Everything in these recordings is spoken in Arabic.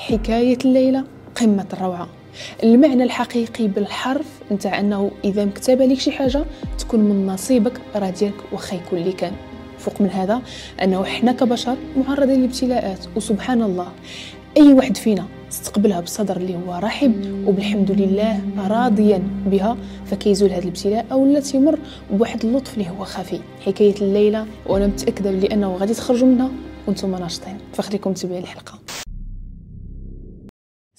حكاية الليلة قمة الروعة المعنى الحقيقي بالحرف نتاع انه اذا مكتبه لك شي حاجه تكون من نصيبك راه ديالك واخا يكون اللي كان فوق من هذا انه حنا كبشر معرضين لابتلاءات وسبحان الله اي واحد فينا استقبلها بصدر اللي هو رحب وبالحمد لله راضيا بها فكيزول هذا الابتلاء او لا تمر بواحد اللطف اللي هو خفي حكايه الليله وانا متاكده لانه غادي تخرجوا منها وانتم ناشطين فخليكم تبعوا الحلقه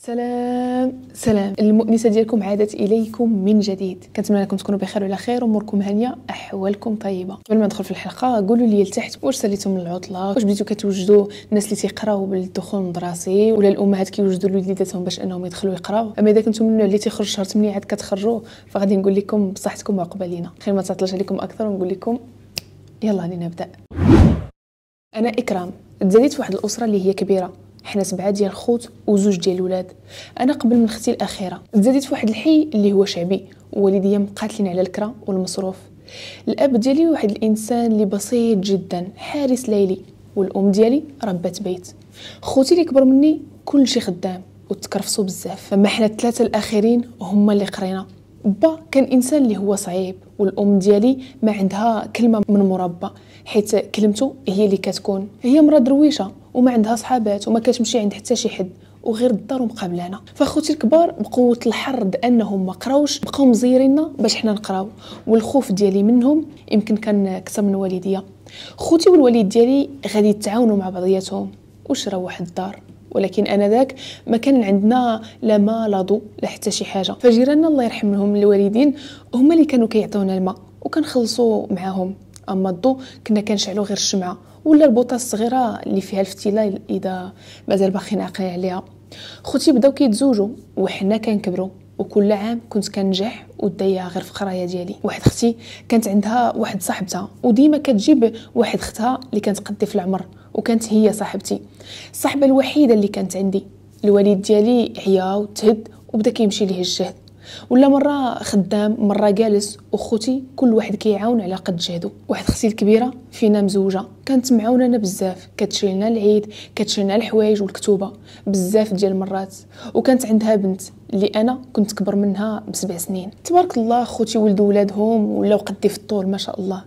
سلام سلام المؤنسة ديالكم عادت إليكم من جديد كنتمنى لكم تكونوا بخير وعلى خير أموركم هانية أحوالكم طيبة قبل ما ندخل في الحلقة قولوا لي لتحت واش ساليتم من العطلة واش بديتو كتوجدوا الناس اللي تيقراو بالدخول المدرسي ولا الأمهات كيوجدوا لوليداتهم باش أنهم يدخلوا يقراو أما إذا كنتم من اللي تيخرج شهر 8 عاد كتخرجوا فغادي نقول لكم بصحتكم وعقبة لينا خير ما تعطلش عليكم أكثر ونقول لكم يلا غادي نبدأ أنا إكرام تزاديت في واحد الأسرة اللي هي كبيرة حنا سبعه ديال الخوت وزوج ديال الولاد انا قبل من اختي الاخيره تزاديت في واحد الحي اللي هو شعبي والديا مقاتلين على الكرا والمصروف الاب ديالي واحد الانسان اللي بسيط جدا حارس ليلي والام ديالي ربات بيت خوتي اللي كبر مني كلشي خدام وتكرفصوا بزاف فما حنا الثلاثه الاخرين هما اللي قرينا با كان انسان اللي هو صعيب والام ديالي ما عندها كلمه من مربى حيت كلمته هي اللي كتكون هي مرا درويشه وما عندها صحابات وما كتمشي عند حتى شي حد وغير الدار ومقابلانا فاخوتي الكبار بقوه الحرد انهم ما قراوش بقاو مزيريننا باش حنا نقراو والخوف ديالي منهم يمكن كان اكثر من والديا خوتي والوالد ديالي غادي يتعاونوا مع بعضياتهم وشراو واحد الدار ولكن انذاك ما كان عندنا لا ما لا ضو لا حتى شي حاجه فجيراننا الله يرحمهم الوالدين هما اللي كانوا كيعطيونا الماء وكنخلصوا معاهم اما الضو كنا كنشعلو غير الشمعه ولا البوطه الصغيره اللي فيها الفتيله اذا مازال باقيين عاقلين عليها خوتي بداو كيتزوجوا وحنا كنكبروا وكل عام كنت كنجح ودايا غير في قرايه ديالي واحد اختي كانت عندها واحد صاحبتها وديما كتجيب واحد اختها اللي كانت قدي في العمر وكانت هي صاحبتي الصاحبه الوحيده اللي كانت عندي الوالد ديالي عيا وتهد وبدا كيمشي ليه الجهد ولا مره خدام مره جالس وخوتي كل واحد كيعاون على قد جهدو واحد خصي الكبيره فينا مزوجه كانت معاونانا بزاف كتشري لنا العيد كتشري لنا الحوايج والكتوبه بزاف ديال المرات وكانت عندها بنت اللي انا كنت كبر منها بسبع سنين تبارك الله خوتي ولدوا ولادهم ولاو قدي في الطول ما شاء الله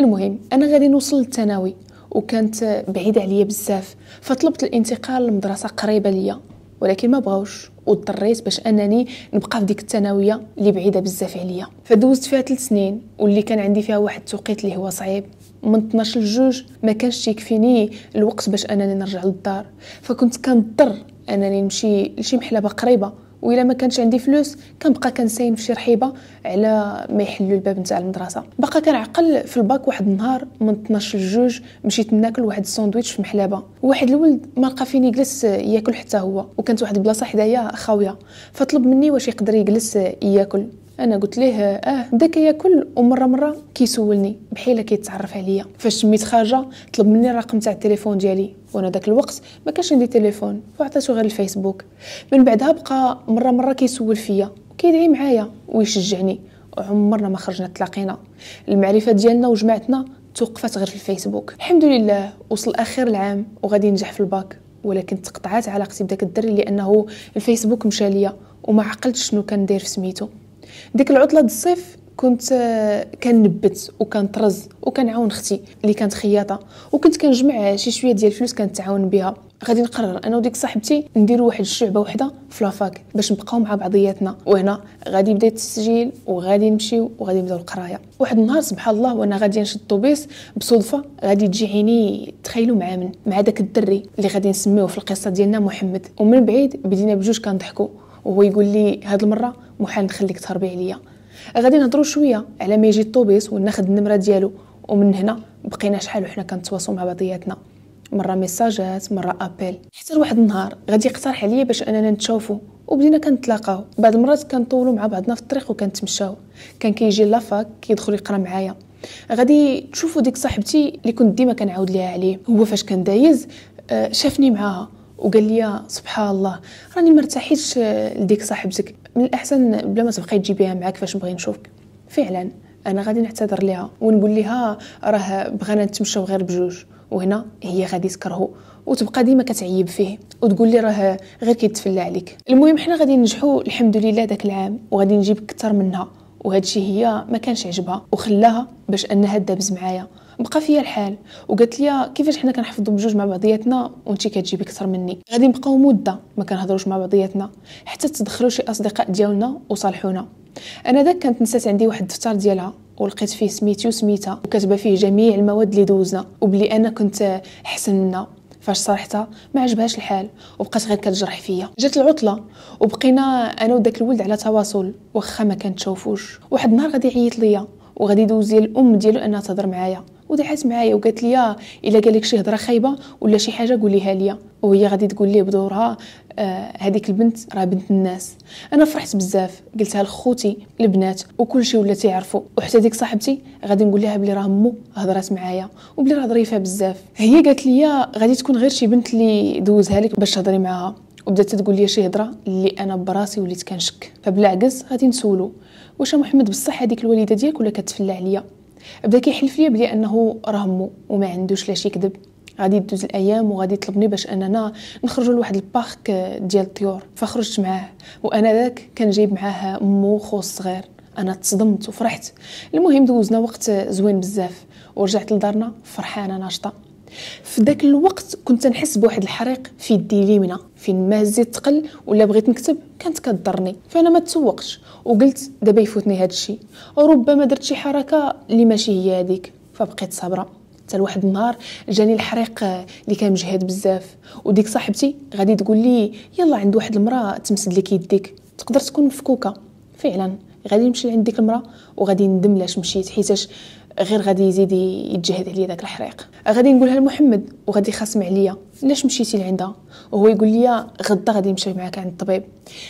المهم انا غادي نوصل للثانوي وكانت بعيده عليا بزاف فطلبت الانتقال لمدرسه قريبه ليا ولكن ما بغاوش واضطريت باش انني نبقى في ديك الثانويه اللي بعيده بزاف عليا فدوزت فيها ثلاث سنين واللي كان عندي فيها واحد التوقيت اللي هو صعيب من 12 لجوج ما كانش تيكفيني الوقت باش انني نرجع للدار فكنت كنضطر انني نمشي لشي محلبه قريبه وإلا ما كانش عندي فلوس كنبقى كنساين في شي رحيبه على ما يحلوا الباب نتاع المدرسه باقا كنعقل في الباك واحد النهار من 12 لجوج مشيت ناكل واحد الساندويتش في محلابة واحد الولد ما لقى فين يجلس ياكل حتى هو وكانت واحد البلاصه حدايا خاويه فطلب مني واش يقدر يجلس ياكل انا قلت ليه اه بدا كياكل ومره مره كيسولني بحيله كيتعرف عليا فاش سميت خارجه طلب مني الرقم تاع التليفون ديالي وانا داك الوقت ما كانش عندي تليفون وعطيته غير الفيسبوك من بعدها بقى مره مره كيسول فيا وكيدعي معايا ويشجعني وعمرنا ما خرجنا تلاقينا المعرفه ديالنا وجمعتنا توقفت غير في الفيسبوك الحمد لله وصل اخر العام وغادي ننجح في الباك ولكن تقطعات علاقتي بداك الدري لانه الفيسبوك مشى ليا وما عقلتش شنو كندير في سميتو ديك العطله الصيف كنت آه، كنبت وكنطرز وكنعاون اختي اللي كانت خياطه وكنت كنجمع شي شويه ديال الفلوس كنتعاون بها غادي نقرر انا وديك صاحبتي نديرو واحد الشعبه وحده في لافاك باش نبقاو مع بعضياتنا وهنا غادي يبدا التسجيل وغادي نمشيو وغادي نبداو القرايه واحد النهار سبحان الله وانا غادي نشد الطوبيس بصدفه غادي تجي عيني تخيلوا مع من مع داك الدري اللي غادي نسميوه في القصه ديالنا محمد ومن بعيد بدينا بجوج كنضحكوا وهو يقول لي هاد المره محال نخليك تهربي عليا غادي نهضروا شويه على ما يجي الطوبيس وناخذ النمره ديالو ومن هنا بقينا شحال وحنا كنتواصلوا مع بعضياتنا مره ميساجات مره ابل حتى لواحد النهار غادي يقترح عليا باش اننا نتشوفوا وبدينا كنتلاقاو بعض المرات كنطولوا مع بعضنا في الطريق وكنتمشاو كان كيجي لافاك كيدخل يقرا معايا غادي تشوفوا ديك صاحبتي اللي كنت ديما كنعاود ليها عليه هو فاش كان دايز آه، شافني معاها وقال لي سبحان الله راني مرتاحيتش آه، لديك صاحبتك من الاحسن بلا ما تبقاي تجيبيها معاك فاش بغي نشوفك فعلا انا غادي نعتذر ليها ونقول ليها راه بغانا نتمشاو غير بجوج وهنا هي غادي تكرهو وتبقى ديما كتعيب فيه وتقول لي راه غير كيتفلى عليك المهم حنا غادي ننجحو الحمد لله داك العام وغادي نجيب كتر منها وهادشي الشيء هي ما كانش عجبها وخلاها باش انها دابز معايا بقى فيا الحال وقالت لي كيفاش حنا كنحفظوا بجوج مع بعضياتنا وانت كتجيبي اكثر مني غادي نبقاو مده ما كنهضروش مع بعضياتنا حتى تدخلوا شي اصدقاء ديالنا وصالحونا انا داك كانت نسات عندي واحد الدفتر ديالها ولقيت فيه سميتي وسميتها وكاتبه فيه جميع المواد اللي دوزنا وبلي انا كنت احسن منها فاش صرحتها ما عجبهاش الحال وبقات غير كتجرح فيا جات العطله وبقينا انا وداك الولد على تواصل واخا ما كنتشوفوش واحد النهار غادي يعيط ليا وغادي يدوز ديال الام ديالو انها تهضر معايا ودعات معايا وقالت لي الا قال لك شي هضره خايبه ولا شي حاجه قوليها ليا وهي غادي تقول ليه بدورها آه، هذيك البنت راه بنت الناس انا فرحت بزاف قلتها لخوتي البنات وكل شيء ولا تيعرفوا وحتى ديك صاحبتي غادي نقول لها بلي راه مو هضرات معايا وبلي راه ظريفه بزاف هي قالت لي غادي تكون غير شي بنت اللي دوزها لك باش تهضري معاها وبدات تقول لي شي هضره اللي انا براسي وليت كنشك فبالعكس غادي نسولو واش محمد بصح هذيك الوالده ديالك ولا كتفلى عليا بدا كيحلف لي بلي انه راه مو وما عندوش لا شي كذب غادي يدوز الايام وغادي يطلبني باش اننا نخرجوا لواحد البارك آه, ديال الطيور فخرجت معاه وانا ذاك كان جايب معاه مو خو صغير انا تصدمت وفرحت المهم دوزنا وقت آه, زوين بزاف ورجعت لدارنا فرحانه ناشطه في ذاك الوقت كنت نحس بواحد الحريق في يدي اليمنى فين ما هزيت تقل ولا بغيت نكتب كانت كضرني فانا ما تسوقش وقلت دابا يفوتني هذا الشيء وربما درت شي حركه اللي ماشي هي هذيك فبقيت صابره حتى لواحد النهار جاني الحريق اللي كان مجهد بزاف وديك صاحبتي غادي تقول لي يلا عند واحد المراه تمسد لك يديك تقدر تكون مفكوكه فعلا غادي نمشي لعند ديك المراه وغادي ندم لاش مشيت حيتاش غير غادي يزيد يتجهد عليا داك الحريق غادي نقولها لمحمد وغادي يخاصم عليا علاش مشيتي لعندها وهو يقول لي غدا غادي نمشي معاك عند الطبيب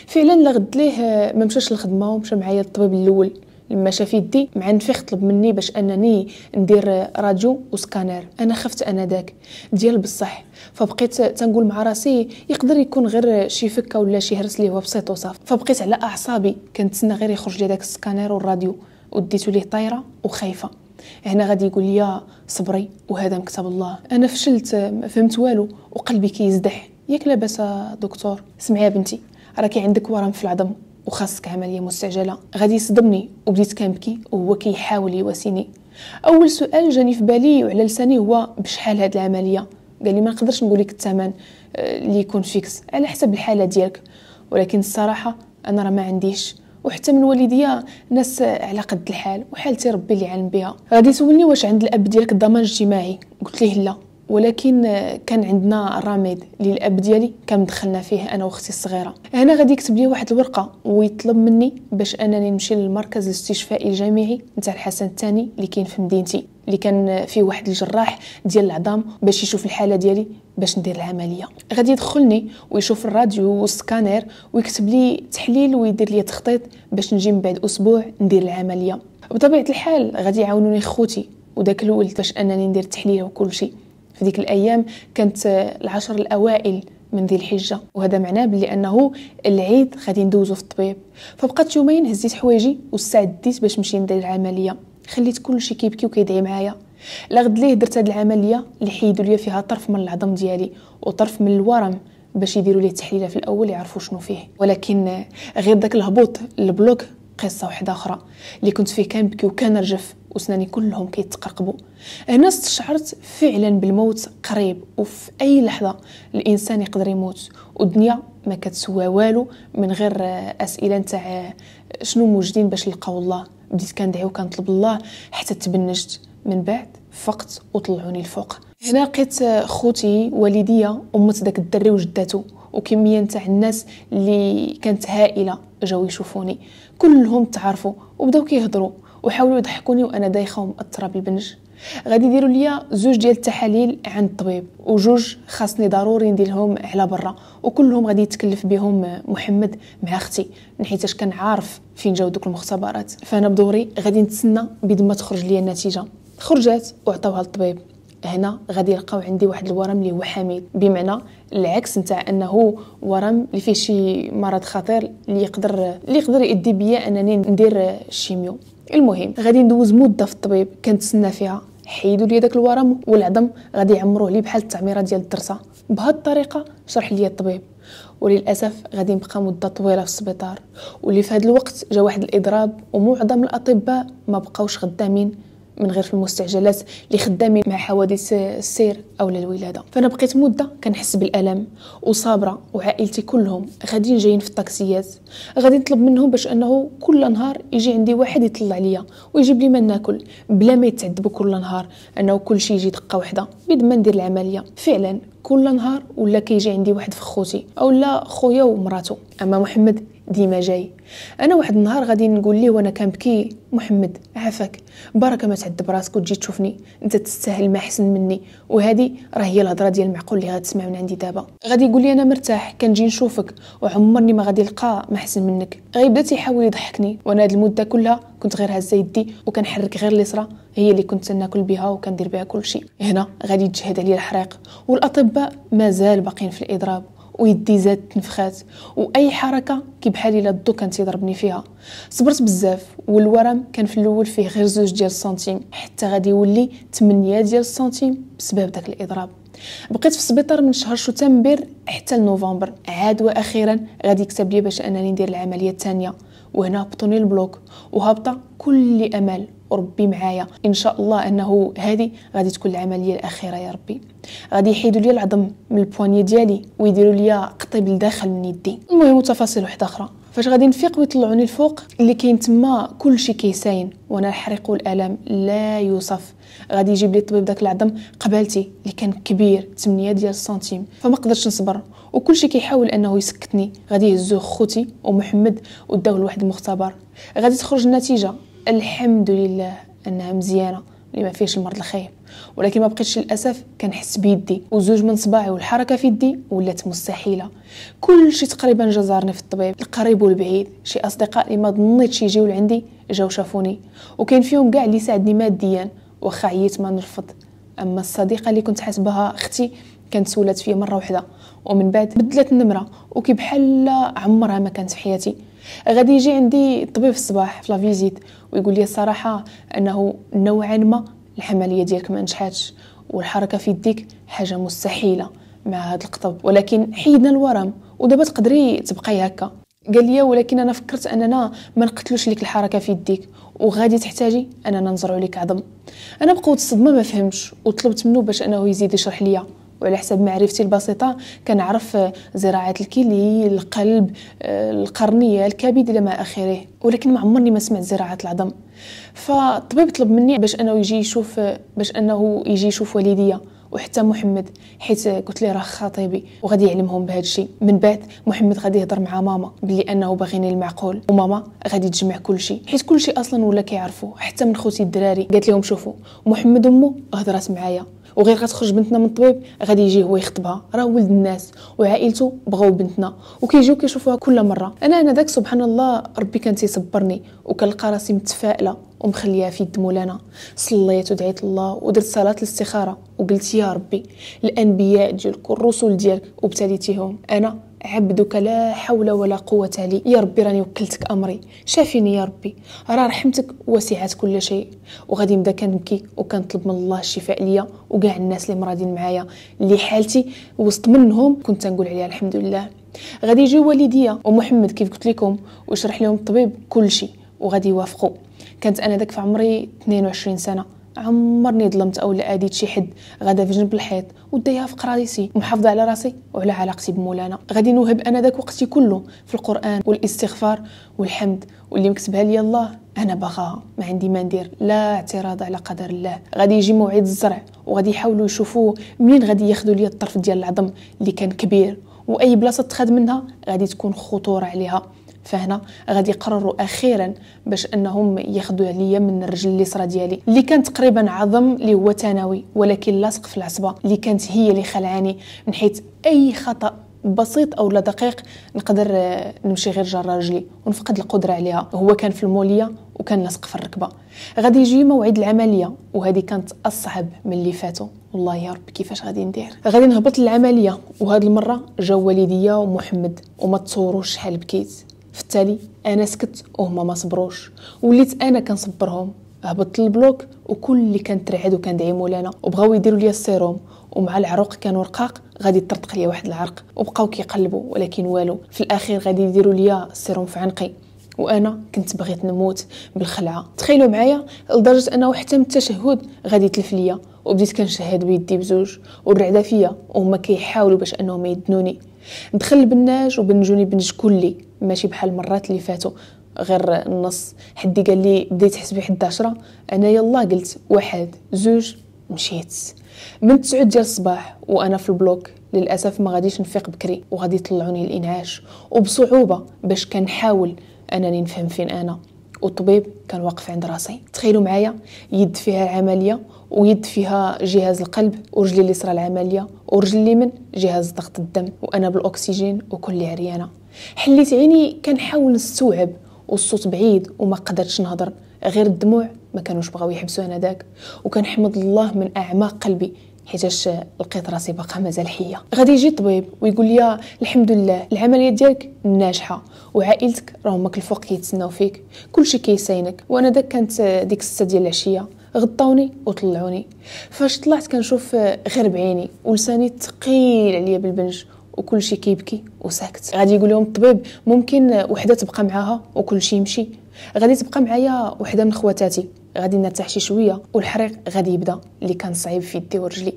فعلا لا غد ليه ما مشاش للخدمه ومشى معايا الطبيب الاول لما شاف يدي مع نفيخ طلب مني باش انني ندير راديو وسكانر انا خفت انا داك ديال بصح فبقيت تنقول مع راسي يقدر يكون غير شي فكه ولا شي هرس ليه هو بسيط وصافي فبقيت على اعصابي كنتسنى غير يخرج لي داك السكانر والراديو وديتو ليه طايره وخايفه هنا غادي يقول لي صبري وهذا مكتب الله انا فشلت ما فهمت والو وقلبي كيزدح ياك لاباس دكتور سمعي يا بنتي راكي عندك ورم في العظم وخاصك عملية مستعجلة غادي يصدمني وبديت كنبكي وهو كيحاول يواسيني أول سؤال جاني في بالي وعلى لساني هو بشحال هاد العملية قال لي ما نقدرش نقول لك الثمن آه، اللي يكون فيكس على حسب الحالة ديالك ولكن الصراحة أنا راه ما عنديش وحتى من والديا ناس على قد الحال وحالتي ربي اللي علم بها غادي يسولني واش عند الاب ديالك الضمان الاجتماعي قلت ليه لا ولكن كان عندنا الرميد اللي الاب ديالي كان دخلنا فيه انا واختي الصغيره هنا غادي يكتب لي واحد الورقه ويطلب مني باش انني نمشي للمركز الاستشفائي الجامعي نتاع الحسن الثاني اللي كاين في مدينتي اللي كان فيه واحد الجراح ديال العظام باش يشوف الحاله ديالي باش ندير العمليه غادي يدخلني ويشوف الراديو والسكانير ويكتب لي تحليل ويدير لي تخطيط باش نجي من بعد اسبوع ندير العمليه بطبيعه الحال غادي يعاونوني خوتي وداك الولد باش انني ندير التحليل وكل شيء في ديك الايام كانت العشر الاوائل من ذي الحجه وهذا معناه بلي انه العيد غادي ندوزو في الطبيب فبقات يومين هزيت حوايجي واستعديت باش نمشي ندير العمليه خليت كلشي كيبكي وكيدعي معايا لغد ليه درت هاد العمليه اللي حيدوا ليا فيها طرف من العظم ديالي وطرف من الورم باش يديروا ليه التحليله في الاول يعرفوا شنو فيه ولكن غير داك الهبوط البلوك قصه واحده اخرى اللي كنت فيه كنبكي وكنرجف وسناني كلهم كيتقرقبوا هنا استشعرت فعلا بالموت قريب وفي اي لحظه الانسان يقدر يموت والدنيا ما كتسوى والو من غير اسئله نتاع شنو موجدين باش نلقاو الله بديت كندعي وكنطلب الله حتى تبنجت من بعد فقت وطلعوني الفوق هنا لقيت خوتي والديا امه داك الدري وجداتو وكميه نتاع الناس اللي كانت هائله جاو يشوفوني كلهم تعرفوا وبداو كيهضروا وحاولوا يضحكوني وانا دايخه ومأثره بالبنج غادي يديروا ليا زوج ديال التحاليل عند الطبيب وجوج خاصني ضروري نديرهم على برا وكلهم غادي يتكلف بهم محمد مع اختي حيتاش كان عارف فين جاو دوك المختبرات فانا بدوري غادي نتسنى بيد ما تخرج ليا النتيجه خرجت وعطاوها للطبيب هنا غادي يلقاو عندي واحد الورم اللي هو حميد بمعنى العكس نتاع انه ورم اللي فيه شي مرض خطير اللي يقدر اللي يقدر يدي بيا انني ندير الشيميو المهم غادي ندوز مده في الطبيب كنتسنى فيها حيدوا لي داك الورم والعظم غادي يعمروه لي بحال التعميره ديال الدرسه بهاد الطريقه شرح لي الطبيب وللاسف غادي نبقى مده طويله في السبيطار واللي في هذا الوقت جا واحد الاضراب ومعظم الاطباء ما بقاوش خدامين من غير في المستعجلات اللي خدامين مع حوادث السير او الولاده فانا بقيت مده كنحس بالالم وصابره وعائلتي كلهم غاديين جايين في الطاكسيات غادي نطلب منهم باش انه كل نهار يجي عندي واحد يطلع ليا ويجيب لي ما ناكل بلا ما يتعذبوا كل نهار انه كل شيء يجي دقه واحده بيد ما ندير العمليه فعلا كل نهار ولا كيجي عندي واحد في خوتي اولا خويا ومراته اما محمد ديما جاي انا واحد النهار غادي نقول ليه وانا كنبكي محمد عافاك بركه ما تعذب راسك وتجي تشوفني انت تستاهل ما احسن مني وهذه راه هي الهضره ديال المعقول اللي غتسمع من عندي دابا غادي يقول لي انا مرتاح كنجي نشوفك وعمرني ما غادي نلقى ما احسن منك غيبدا تيحاول يضحكني وانا هاد المده كلها كنت غير هزه يدي وكنحرك غير اليسرى هي اللي كنت ناكل بها وكندير بها كل شيء هنا غادي يتجهد عليا الحريق والاطباء مازال باقيين في الاضراب ويدي زاد تنفخات واي حركه كي بحال الا الضو كان تيضربني فيها صبرت بزاف والورم كان في الاول فيه غير زوج ديال السنتيم حتى غادي يولي 8 ديال السنتيم بسبب داك الاضراب بقيت في السبيطار من شهر شتنبر حتى لنوفمبر عاد واخيرا غادي يكتب لي باش انني ندير العمليه الثانيه وهنا هبطوني البلوك وهابطه كل امل وربي معايا ان شاء الله انه هذه غادي تكون العمليه الاخيره يا ربي غادي يحيدوا لي العظم من البوانيه ديالي ويديروا لي قطيب لداخل من يدي المهم تفاصيل واحده اخرى فاش غادي نفيق ويطلعوني الفوق اللي كاين تما كلشي كيساين وانا الحريق والالم لا يوصف غادي يجيب لي الطبيب داك العظم قبالتي اللي كان كبير 8 ديال السنتيم فما قدرتش نصبر وكلشي كيحاول انه يسكتني غادي يهزوه خوتي ومحمد وداوه لواحد المختبر غادي تخرج النتيجه الحمد لله انها مزيانه اللي ما فيهش المرض الخايب ولكن ما بقيتش للاسف كنحس بيدي وزوج من صباعي والحركه في يدي ولات مستحيله كل شيء تقريبا جزرني في الطبيب القريب والبعيد شي اصدقاء اللي ما ظنيتش يجيو لعندي جاو شافوني وكاين فيهم كاع اللي ساعدني ماديا واخا عييت ما نرفض اما الصديقه اللي كنت حاسبها اختي كانت سولات فيا مره وحده ومن بعد بدلت النمره وكي بحال عمرها ما كانت في حياتي غادي يجي عندي الطبيب في الصباح في لافيزيت ويقول لي الصراحه انه نوعا ما الحمليه ديالك ما نجحاتش والحركه في يديك حاجه مستحيله مع هذا القطب ولكن حيدنا الورم ودابا تقدري تبقاي هكا قال لي ولكن انا فكرت اننا ما نقتلوش لك الحركه في يديك وغادي تحتاجي اننا نزرعوا لك عظم انا بقوه الصدمه ما فهمش وطلبت منه باش انه يزيد يشرح ليا وعلى حسب معرفتي البسيطة كنعرف زراعة الكلي القلب آه، القرنية الكبد إلى ما آخره ولكن ما عمرني ما سمعت زراعة العظم فالطبيب طلب مني باش أنه يجي يشوف باش أنه يجي يشوف والديا وحتى محمد حيت قلت ليه راه خطيبي وغادي يعلمهم بهذا الشيء من بعد محمد غادي يهضر مع ماما بلي انه باغيني المعقول وماما غادي تجمع كل شيء حيت كل شيء اصلا ولا كيعرفوه حتى من خوتي الدراري قالت لهم شوفوا محمد امه هضرات معايا وغير غتخرج بنتنا من الطبيب غادي يجي هو يخطبها راه ولد الناس وعائلته بغاو بنتنا وكيجيو كيشوفوها كل مره انا انا داك سبحان الله ربي كان تيصبرني وكنلقى راسي متفائله ومخليها في يد مولانا صليت ودعيت الله ودرت صلاه الاستخاره وقلت يا ربي الانبياء ديالك والرسل ديالك وابتديتيهم انا عبدك لا حول ولا قوة لي يا ربي راني وكلتك أمري شافيني يا ربي راه رحمتك وسعت كل شيء وغادي نبدا كنبكي وكنطلب من الله الشفاء ليا وكاع الناس اللي مرادين معايا اللي حالتي وسط منهم كنت نقول عليها الحمد لله غادي يجي والديا ومحمد كيف قلت لكم ويشرح لهم الطبيب كل شيء وغادي يوافقوا كانت انا داك في عمري 22 سنه عمرني ظلمت او لا اديت شي حد غدا في جنب الحيط وديها في قراديسي ومحافظه على راسي وعلى علاقتي بمولانا غادي نوهب انا ذاك وقتي كله في القران والاستغفار والحمد واللي مكتبها لي الله انا باغاها ما عندي ما ندير لا اعتراض على قدر الله غادي يجي موعد الزرع وغادي يحاولوا يشوفوا منين غادي ياخذوا لي الطرف ديال العظم اللي كان كبير واي بلاصه تخاد منها غادي تكون خطوره عليها فهنا غادي يقرروا اخيرا باش انهم ياخذوا عليا من الرجل اليسرى ديالي اللي كان تقريبا عظم اللي هو ثانوي ولكن لاصق في العصبه اللي كانت هي اللي خلعاني من حيث اي خطا بسيط او لا دقيق نقدر آه، نمشي غير جرا رجلي ونفقد القدره عليها هو كان في الموليه وكان لاصق في الركبه غادي يجي موعد العمليه وهذه كانت اصعب من اللي فاتوا والله يا رب كيفاش غادي ندير غادي نهبط للعمليه وهذه المره جا والديا ومحمد وما تصوروش شحال بكيت فالتالي انا سكت وهما ما صبروش وليت انا كنصبرهم هبطت البلوك وكل اللي وكان وكندعي مولانا وبغاو يديروا لي السيروم ومع العروق كانوا رقاق غادي ترتق لي واحد العرق وبقاو كيقلبوا ولكن والو في الاخير غادي يديروا لي السيروم في عنقي وانا كنت بغيت نموت بالخلعه تخيلوا معايا لدرجه انه حتى من التشهد غادي تلف ليا وبديت كنشهد بيدي بزوج والرعدة فيا وهما كيحاولوا باش انهم يدنوني دخل البناج وبنجوني بنج كلي ماشي بحال المرات اللي فاتوا غير النص حدي قال لي بديت حسبي بحد عشرة انا يلا قلت واحد زوج مشيت من تسعود ديال الصباح وانا في البلوك للاسف ما غاديش نفيق بكري وغادي يطلعوني الانعاش وبصعوبه باش كنحاول انني نفهم فين انا والطبيب كان واقف عند راسي تخيلوا معايا يد فيها العمليه ويد فيها جهاز القلب ورجلي اليسرى العمليه ورجلي اليمين جهاز ضغط الدم وانا بالاكسجين وكل عريانه حليت عيني كنحاول نستوعب والصوت بعيد وما قدرتش نهضر غير الدموع ما كانوش بغاو يحبسوا انا داك وكنحمد الله من اعماق قلبي حيتاش لقيت راسي باقا مازال حيه غادي يجي الطبيب ويقول لي الحمد لله العمليه ديالك ناجحه وعائلتك راهم الفوق كيتسناو فيك كلشي كيساينك وانا داك كانت ديك السته ديال العشيه غطاوني وطلعوني فاش طلعت كنشوف غير بعيني ولساني ثقيل عليا بالبنج وكل شيء كيبكي وساكت غادي يقول لهم الطبيب ممكن وحده تبقى معاها وكل شيء يمشي غادي تبقى معايا وحده من خواتاتي غادي نرتاح شي شويه والحريق غادي يبدا اللي كان صعيب في يدي ورجلي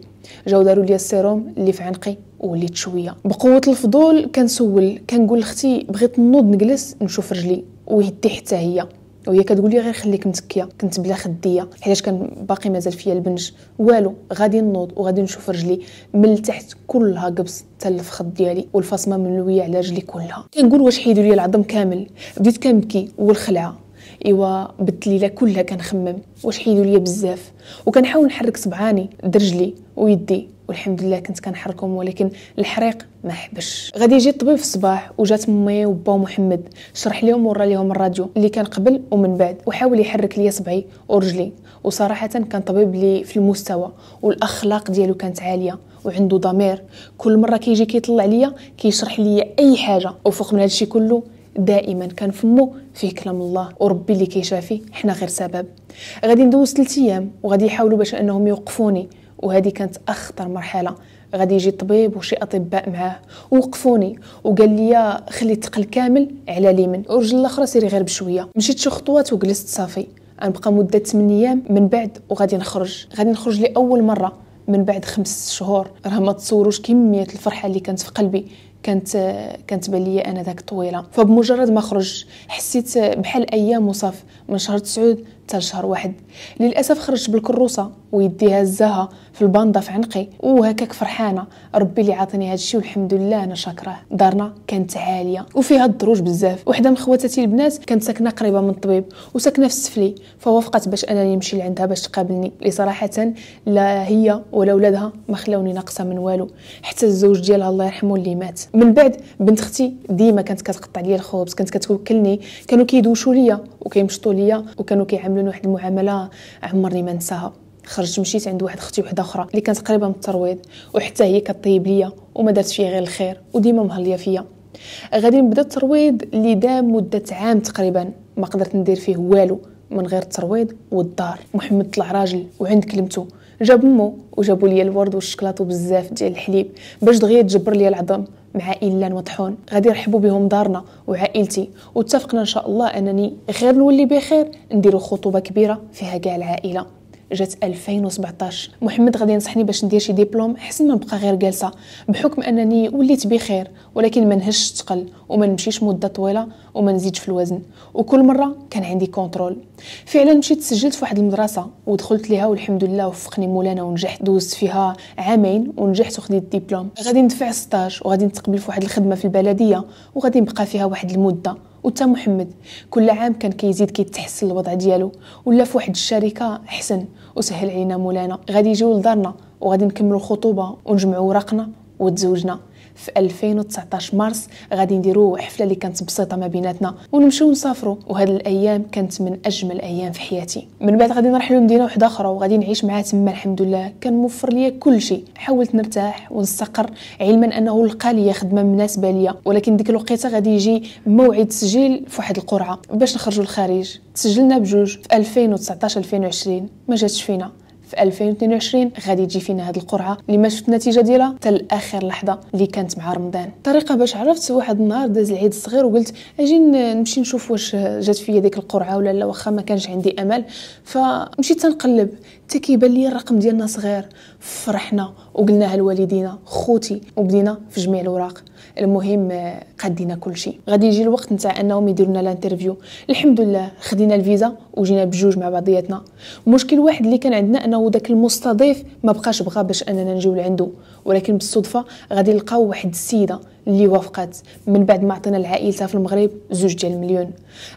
جاو داروا لي السيروم اللي في عنقي وليت شويه بقوه الفضول كنسول كنقول لاختي بغيت نوض نجلس نشوف رجلي ويدي حتى هي وهي كتقول لي غير خليك متكيه كنت بلا خديه حيت كان باقي مازال فيا البنج والو غادي نوض وغادي نشوف رجلي من التحت كلها قبس حتى الفخد ديالي والفاصمه ملويه على رجلي كلها كنقول واش حيدوا لي العظم كامل بديت كنبكي والخلعه ايوا بالليله كلها كنخمم واش حيدوا لي بزاف وكنحاول نحرك صبعاني درجلي ويدي والحمد لله كنت كنحركهم ولكن الحريق ما حبش غادي يجي الطبيب في الصباح وجات مي وبا محمد شرح لهم ورا لهم الراديو اللي كان قبل ومن بعد وحاول يحرك لي صبعي ورجلي وصراحه كان طبيب لي في المستوى والاخلاق ديالو كانت عاليه وعنده ضمير كل مره كيجي كيطلع ليا كيشرح ليا اي حاجه وفوق من هادشي كله دائما كان فمو فيه كلام الله وربي اللي كيشافي حنا غير سبب غادي ندوز 3 ايام وغادي يحاولوا باش انهم يوقفوني وهذه كانت اخطر مرحله غادي يجي طبيب وشي اطباء معاه وقفوني وقال لي خلي تقل كامل على ليمن والرجل الاخرى سيري غير بشويه مشيت شي خطوات وجلست صافي غنبقى مده 8 ايام من بعد وغادي نخرج غادي نخرج لاول مره من بعد خمس شهور راه ما تصوروش كميه الفرحه اللي كانت في قلبي كانت كانت بالي انا ذاك طويله فبمجرد ما خرج حسيت بحال ايام وصاف من شهر تسعود حتى لشهر واحد للاسف خرجت بالكروسه ويدي هزاها في الباندا في عنقي وهكاك فرحانه ربي اللي عاطيني الشيء والحمد لله انا شاكراه دارنا كانت عاليه وفيها الدروج بزاف وحده من خواتاتي البنات كانت ساكنه قريبه من الطبيب وساكنه في السفلي فوافقت باش انا نمشي لعندها باش تقابلني اللي صراحه لا هي ولا ولادها ما خلاوني ناقصه من والو حتى الزوج ديالها الله يرحمه اللي مات من بعد بنت اختي ديما كانت كتقطع لي الخبز كانت كتوكلني كانوا كيدوشوا ليا وكيمشطوا ليا وكانوا كيعملوا من واحد المعامله عمرني ما نساها خرجت مشيت عند واحد اختي وحده اخرى اللي كانت قريبه من الترويض وحتى هي كطيب ليا وما دارت فيا غير الخير وديما مهليه فيا غادي نبدا الترويض اللي دام مده عام تقريبا ما قدرت ندير فيه والو من غير الترويض والدار محمد طلع راجل وعند كلمته جاب مو وجابوا لي الورد والشكلاط وبزاف ديال الحليب باش دغيا تجبر لي العظم مع إلا وطحون غادي يرحبوا بهم دارنا وعائلتي واتفقنا ان شاء الله انني غير نولي بخير نديروا خطوبه كبيره فيها كاع العائله جات 2017 محمد غادي ينصحني باش ندير شي ديبلوم حسن ما نبقى غير جالسه بحكم انني وليت بخير ولكن ما نهش تقل وما نمشيش مده طويله وما نزيدش في الوزن وكل مره كان عندي كونترول فعلا مشيت سجلت في واحد المدرسه ودخلت ليها والحمد لله وفقني مولانا ونجحت دوزت فيها عامين ونجحت وخديت الدبلوم غادي ندفع ستاج وغادي نتقبل في واحد الخدمه في البلديه وغادي نبقى فيها واحد المده وتا محمد كل عام كان كيزيد كيتحسن الوضع ديالو ولا في واحد الشركه حسن وسهل علينا مولانا غادي يجيو لدارنا وغادي نكملوا الخطوبه ونجمعوا ورقنا وتزوجنا في 2019 مارس غادي نديرو حفله اللي كانت بسيطه ما بيناتنا ونمشيو نسافروا وهذه الايام كانت من اجمل الايام في حياتي من بعد غادي نروح لمدينه واحده اخرى وغادي نعيش معاه تما الحمد لله كان موفر ليا كل شيء حاولت نرتاح ونستقر علما انه لقى ليا خدمه مناسبه ليا ولكن ديك الوقيته غادي يجي موعد تسجيل في واحد القرعه باش نخرجوا للخارج تسجلنا بجوج في 2019 2020 ما جاتش فينا في 2022 غادي تجي فينا هذه القرعه اللي ما شفت النتيجه ديالها حتى لاخر لحظه اللي كانت مع رمضان الطريقه باش عرفت واحد النهار داز العيد الصغير وقلت اجي نمشي نشوف واش جات فيا ديك القرعه ولا لا واخا ما كانش عندي امل فمشيت تنقلب حتى كيبان لي الرقم ديالنا صغير فرحنا وقلناها لوالدينا خوتي وبدينا في جميع الوراق المهم قادينا كل شيء غادي يجي الوقت نتاع انهم يديرونا لنا الانترفيو الحمد لله خدينا الفيزا وجينا بجوج مع بعضياتنا مشكل واحد اللي كان عندنا انه داك المستضيف ما بقاش بغى باش اننا نجيو لعندو ولكن بالصدفه غادي نلقاو واحد السيده اللي وافقات من بعد ما عطينا لعائلتها في المغرب زوج ديال المليون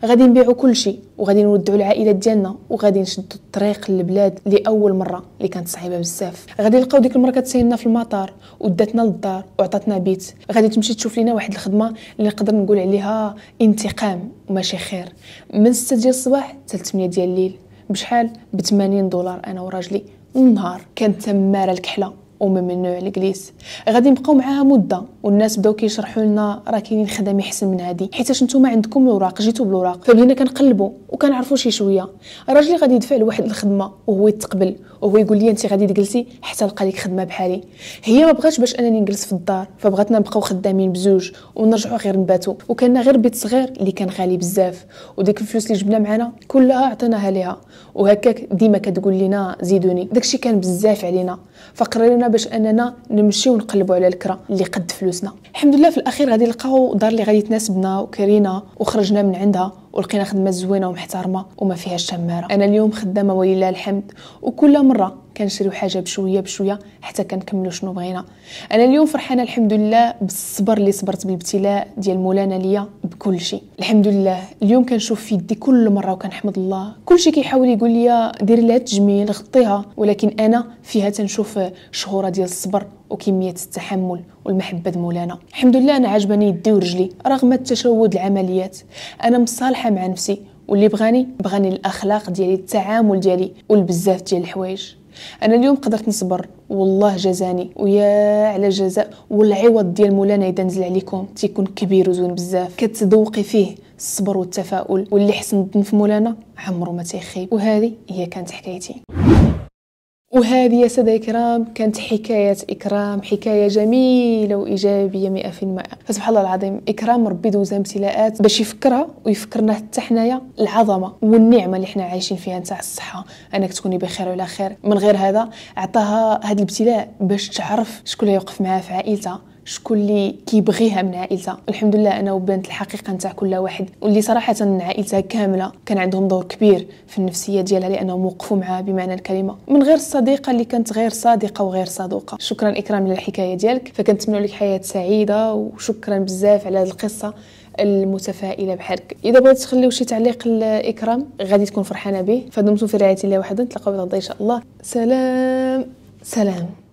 غادي نبيعوا كل شيء وغادي نودعوا العائلات ديالنا وغادي نشدوا الطريق للبلاد لاول مره اللي كانت صعيبه بزاف غادي نلقاو ديك المراه كتسايرنا في المطار وداتنا للدار وعطاتنا بيت غادي تمشي تشوف لينا واحد الخدمه اللي نقدر نقول عليها انتقام وماشي خير من 6 ديال الصباح حتى 8 ديال الليل بشحال ب 80 دولار انا وراجلي النهار كانت تماره الكحله وممنوع الجليس غادي نبقاو معاها مده والناس بداو كيشرحوا لنا راه كاينين خدام احسن من هادي حيتاش نتوما عندكم الاوراق جيتو بالوراق فبدينا طيب كنقلبوا وكنعرفوا شي شويه الراجل غادي يدفع لواحد الخدمه وهو يتقبل وهو يقول لي انت غادي تجلسي حتى نلقى لك خدمه بحالي هي ما بغاتش باش انني نجلس في الدار فبغاتنا نبقاو خدامين بزوج ونرجعوا غير نباتوا وكان غير بيت صغير اللي كان غالي بزاف وديك الفلوس اللي جبنا معنا كلها عطيناها ليها وهكاك ديما كتقول لنا زيدوني داكشي كان بزاف علينا فقررنا باش اننا نمشيو ونقلبوا على الكره اللي قد فلوسنا الحمد لله في الاخير غادي نلقاو دار اللي غادي تناسبنا وكرينا وخرجنا من عندها ولقينا خدمه زوينه ومحترمه وما فيهاش شماره انا اليوم خدامه ولله الحمد وكل مره كنشريو حاجه بشويه بشويه حتى كنكملوا شنو بغينا انا اليوم فرحانه الحمد لله بالصبر اللي صبرت بالابتلاء ديال مولانا ليا بكل شيء الحمد لله اليوم كنشوف في يدي كل مره وكنحمد الله كل شيء كيحاول يقول لي دير لها التجميل غطيها ولكن انا فيها تنشوف شهوره ديال الصبر وكمية التحمل والمحبة مولانا الحمد لله أنا عجبني يدي ورجلي رغم التشود العمليات أنا مصالحة مع نفسي واللي بغاني بغاني الأخلاق ديالي التعامل ديالي والبزاف ديال الحوايج انا اليوم قدرت نصبر والله جزاني ويا على جزاء والعوض ديال مولانا اذا نزل عليكم تيكون كبير وزوين بزاف كتذوقي فيه الصبر والتفاؤل واللي حسن الظن في مولانا عمره ما تيخيب وهذه هي كانت حكايتي وهذه يا سادة إكرام كانت حكاية إكرام حكاية جميلة وإيجابية مئة في المئة فسبحان الله العظيم إكرام ربي دوزها امتلاءات باش يفكرها ويفكرنا حتى حنايا العظمة والنعمة اللي حنا عايشين فيها نتاع الصحة أنك تكوني بخير وعلى خير من غير هذا عطاها هذا الابتلاء باش تعرف شكون اللي يوقف معاها في عائلتها شكون اللي كيبغيها من عائلتها الحمد لله انا وبنت الحقيقه نتاع كل واحد واللي صراحه عائلتها كامله كان عندهم دور كبير في النفسيه ديالها لانهم وقفوا معها بمعنى الكلمه من غير الصديقه اللي كانت غير صادقه وغير صدوقه شكرا اكرام للحكايه ديالك فكنتمنى لك حياه سعيده وشكرا بزاف على هذه القصه المتفائله بحالك اذا بغيت تخليو شي تعليق لاكرام غادي تكون فرحانه به فدمتم في رعايه الله وحده غدا ان شاء الله سلام سلام